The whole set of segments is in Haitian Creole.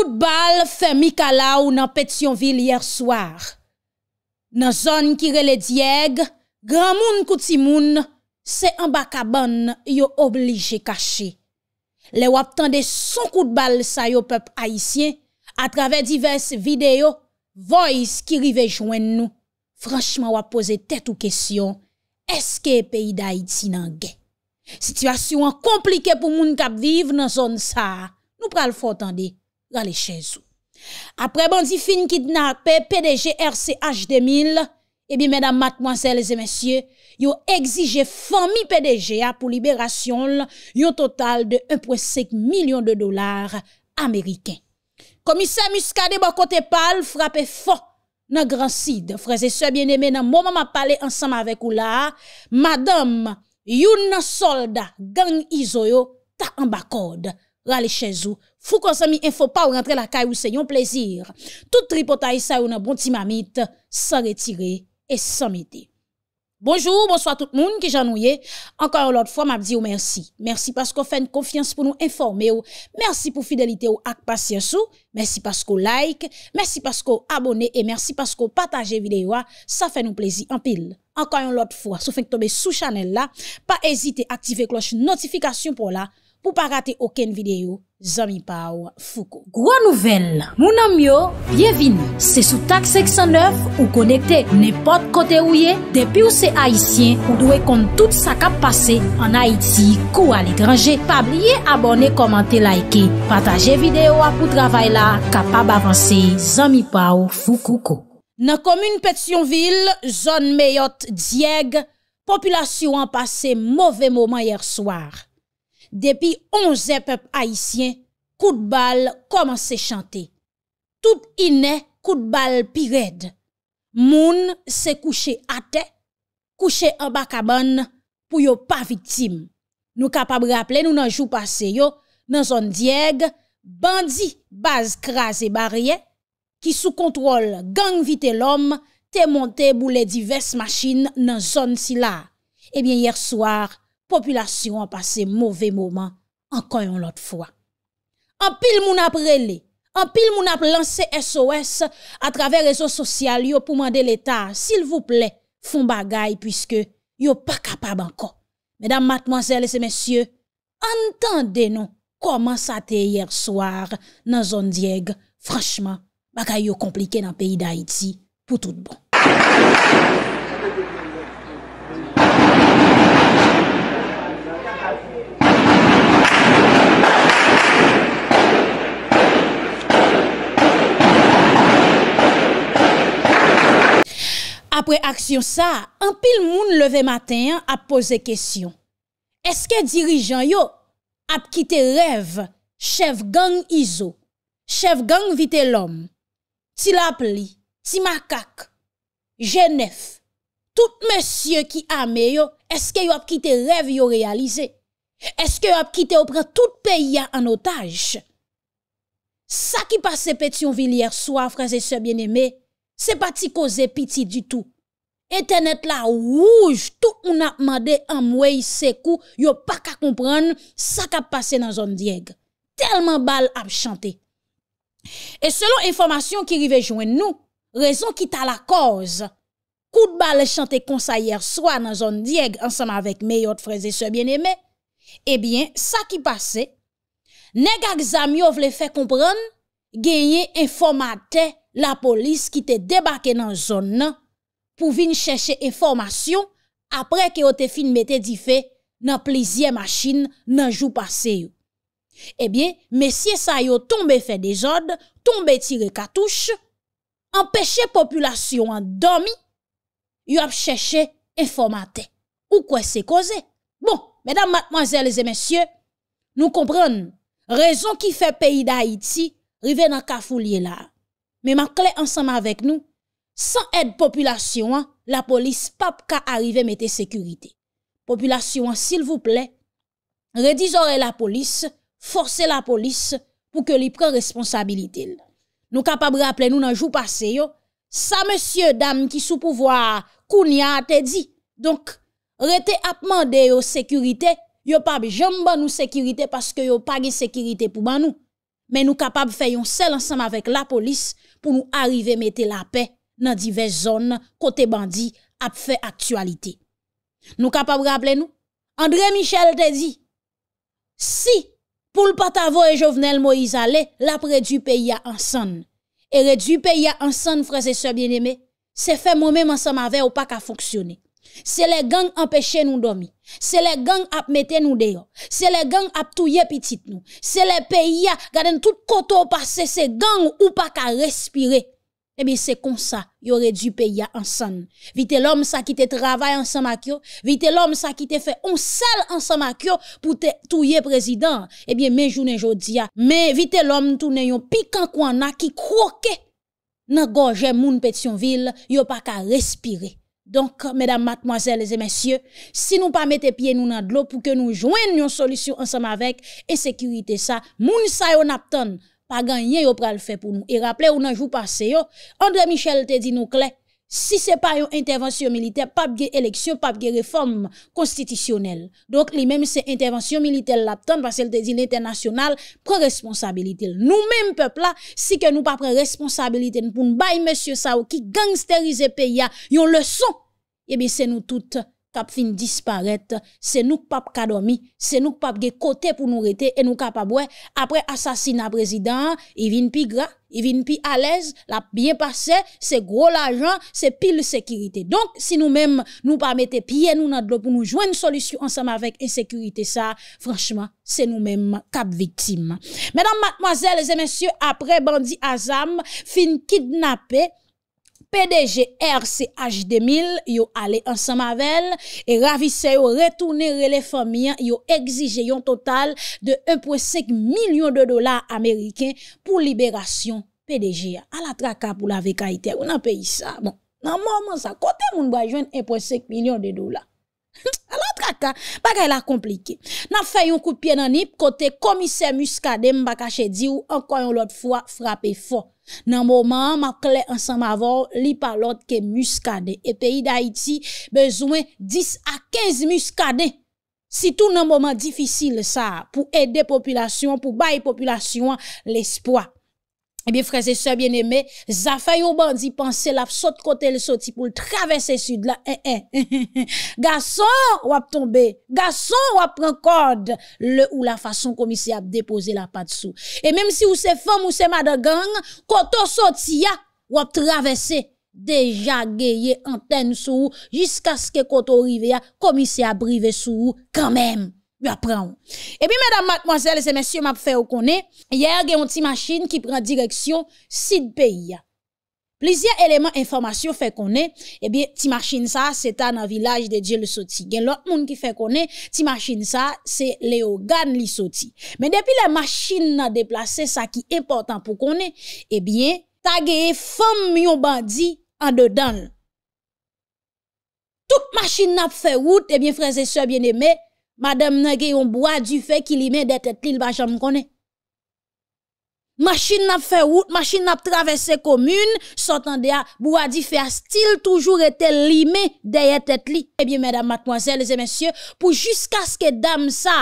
Koutbal fe mikala ou nan pet yon vil yer swar. Nan zon ki rele dieg, gran moun kouti moun, se an baka ban yo oblije kache. Le wap tande son koutbal sa yo pep Haitien, a trave divers video, voice ki rive jwen nou. Franchman wap pose tet ou kesyon, eske e peyi da Haiti nan gen? Sityasyon komplike pou moun kap viv nan zon sa, nou pral fote ande. gale chèzou. Apre bon zifin kidnapè, PDG RCH 2000, ebi eh menam matmoazèl zè mensyè, yo exijè fò mi PDG apou liberasyon yo total de 1,5 milyon de dolar amerikèn. Komisè muskade bakote pal, frapè fò nan gran sid, freze sè bienemè nan mòman mapalè ansam avèk ou la, madam youn nan solda gang izoyo ta an bakod. rale chez vous. Fou konsomi info pa ou rentre la kay ou se yon plaisir. Tout ça sa ou nan bon timamite, mamit, retirer et sans mette. Bonjour, bonsoir tout le monde qui j'ennuie. Encore une autre fois, m'a dit ou merci. Merci parce qu'on fait une confiance pour nous informer ou. Merci pour fidélité ou ak patience ou. Merci parce qu'on like. Merci parce qu'on abonne et merci parce qu'on partage vidéo. Ça fait nous plaisir en pile. Encore une autre fois, si vous faites tomber sous channel là, pas hésiter à activer cloche notification pour là. pou pa rate oken videyo Zomipaou Foukou. Gwa nouvel, mounan myo, bienvini, se sou tak seksyon 9 ou konekte nepot kote ou ye, depi ou se Haitien ou dwe kon tout sa kap pase an Haiti kou al e grange, pa blye abone, komante, laike, pataje videyo apou travay la kapab avanse Zomipaou Foukoukou. Na komoun Petionville, zon meyot Dieg, populasyon pase mouve mouman yer swar. Depi onze pep haisyen, kout bal koman se chante. Tout inè kout bal pi red. Moun se kouche ate, kouche an baka bon, pou yo pa vitim. Nou kapab raple nou nan jou pase yo, nan zon dieg, bandi baz kras e barye, ki sou kontrol gang vite lom, te monte bou le divers machin nan zon si la. Ebyen eh yer swar, populasyon a pase mouve mouman anko yon lot fwa. An pil moun ap rele, an pil moun ap lanse SOS a travè rezon sosyal yo pou mande l'Etat s'il vous plè, foun bagay pwiske yo pa kapab anko. Medam matman zèl et se mèsyè, antande nou koman sa te yèr swar nan zon dièg, franchman, bagay yo komplike nan peyi d'Haïti pou tout bon. apre aksyon sa, an pil moun leve maten ap pose kesyon. Eske dirijan yo ap kite rev, chev gang Izo, chev gang Vitellom, Tilapli, Timakak, Genef, tout mesye ki ame yo, eske yo ap kite rev yo realize? Eske yo ap kite opre tout peya an otaj? Sa ki pase Petionville yerswa, fraze se bieneme, se pa ti koze piti di tou. E tenet la wouj, tou moun ap mande amwey se kou, yo pa ka kompran sa ka pase nan zon dieg. Telman bal ap chante. E selon informasyon ki rive jwen nou, rezon ki ta la koz, kou d'bal chante konsayer swa nan zon dieg ansan avèk me yot freze se bien emè, e bien, sa ki pase, negak zami yo vle fe kompran, genye informate kou. la polis ki te debake nan zon nan pou vin chèche informasyon apre ke yo te fin metè di fe nan plizye machin nan jou pase yo. Ebyen, mesye sa yo tombe fe dezod, tombe tire katouche, empèche populasyon an domi, yo ap chèche informate. Ou kwen se koze? Bon, medan matmazèl zè mesye, nou komprèn, rezon ki fe peyi da Haiti rive nan kafou liye la, Men makle ansanman vek nou, san ed populasyon an, la polis pap ka arrive mette sekurite. Populasyon an, sil vouple, redizore la polis, force la polis pou ke li pre responsabilite. Nou kapab reaple nou nan jou pase yo, sa monsye dam ki sou pouvoa koun ya ate di. Donk, rete apmande yo sekurite, yo pap jamban nou sekurite paske yo pagi sekurite pou ban nou. men nou kapab fè yon sel ansanm avèk la polis pou nou arrive mette la pe nan dive zon kote bandi ap fè aktualite. Nou kapab râble nou? André Michel te di, si pou l patavo e jovenel Moïse Ale, l ap redu pe ya ansanm. E redu pe ya ansanm freze se bieneme, se fè mou mèm ansanm avè ou pa ka fonksyonè. C'est les gangs empêcher nous dormir. C'est les gangs qui mettent nous dehors. C'est les gangs qui touiller petit nous. C'est les pays qui ont tout côté au passé. gangs gang ou pas qu'à respirer. Eh bien, c'est comme ça. Y aurait du pays ensemble. Vite l'homme ça qui te travaille ensemble avec Vite l'homme ça qui te fait un seul ensemble avec pour te touiller président. Eh bien, mes sont aujourd'hui. Mais vite l'homme tout un piquant qu'on a qui croquait. N'a gorge de petit ville. pas qu'à respirer. Donc, mesdames, mademoiselles et messieurs, si nous pas mettez pieds nous dans l'eau pour que nous joignions une solution ensemble avec et sécurité ça, moun sa yo pas gagné yo pral fait pour nous. Et rappelez ou nan jour passé yo, André Michel te dit nous clé, si ce n'est pas une intervention militaire, pas de élection, pas de réforme constitutionnelle. Donc, les mêmes c'est intervention militaire parce que dit l'international prend responsabilité. Nous-mêmes, peuple, là, si que nous pas prendre responsabilité pour nous bailler monsieur ça qui gangsterise pays, le leçon, eh bien, c'est nous toutes kap fin disparaître c'est nous pas ka dormi c'est nous pas ge côté pour nous rester et nous capable après assassinat président il vient plus gras il plus à l'aise l'a bien passé c'est gros l'argent c'est pile sécurité donc si nous même nous pas mettre pied nous dans l'eau pour nous joindre une solution ensemble avec insécurité ça franchement c'est nous mêmes cap victime. mesdames mademoiselles et messieurs après bandit Azam fin kidnappé PDG RCH 2000 yo ale ansamavel e ravise yo retoune relefamia yo egzije yon total de 1.5 milyon de dola Ameriken pou liberasyon PDG. A la traka pou la veka ite, ou nan peyi sa. Bon, nan moun moun sa, kote moun bajwen 1.5 milyon de dola. A la traka, baka yon la komplike. Nan fay yon koupi nan ip, kote komise muskade mbakache di ou anko yon lot fwa frape fwa. Nan moment ma clé ansan mavor, li palot ke muscadé et pays d'Haïti besoin 10 à 15 muscadé. Si tout nan moment difficile ça pour aider population, pour baye population, l'espoir. Eh bien, frères et sœurs bien-aimés, Zafay au bandi penser la saute côté le sorti pour le traverser sud là. Eh, eh, eh, eh, eh Garçon, ou a tombé. Garçon, ou corde. Le ou la façon commissaire a déposé la patte sous. Et même si ou c'est femme ou c'est madame gang, quand on a ou traversé déjà gayé antenne sous jusqu'à ce que koto on comme commissaire a brivé sous quand même. Y apren ou. E bi, mèdam matmoazèl, se mèsyou map fè ou konè, yè yè yon ti machin ki pren direksyon sid peyi ya. Plizye eleman informasyon fè konè, e bi, ti machin sa, se tan nan vilaj de djèl sou ti. Gen lòt moun ki fè konè, ti machin sa, se leo gan li sou ti. Men depi le machin nan deplase, sa ki important pou konè, e eh bi, ta geye fèm myon bandi an dedan. Tout machin nan fè wout, e bi, frèzè sou, e bi, nemey, Madame Nege yon bwa di fe ki li me eh de tet li l bachan mkone. Machin nap fe wout, machin nap travesse komune, sotan de ya, bwa di fe astil, toujou rete li me deye tet li. Ebyen, madame, mademoiselles et messieurs, pou jiska ske dam sa,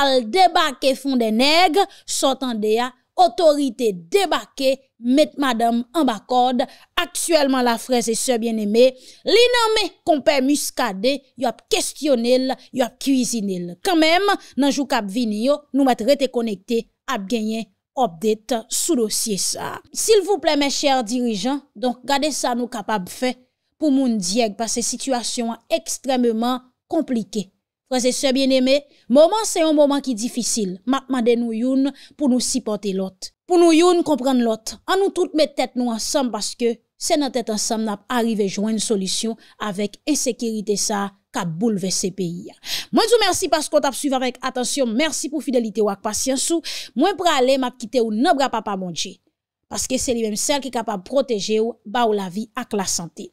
al deba ke fon de neg, sotan de ya, Otorite debake, met madam an bakode. Aksyèlman la freze se bien eme, li nan me kompe muskade, yo ap kestyonil, yo ap kuyzinil. Kamem nan jou kap vini yo, nou mat rete konekte ap genye obdet sou dosye sa. Sil vouple men chèr dirijan, donk gade sa nou kap ap fe pou moun dieg pa se situasyon ekstrememan komplike. Prese se bien eme, mouman se yon mouman ki difisil. Mat maden nou yon pou nou sipote lot. Pou nou yon kompren lot, an nou tout met tèt nou ansam paske se nan tèt ansam nap arrive jwen solisyon avek esekirite sa ka bouleve se peyi. Mwen sou mersi paskot ap suyve avek atensyon. Mersi pou fidelite wak pasyansou. Mwen prale map kite ou nan bra pa pa mounje. Paske se li menm sel ki kapap proteje ou ba ou la vi ak la santit.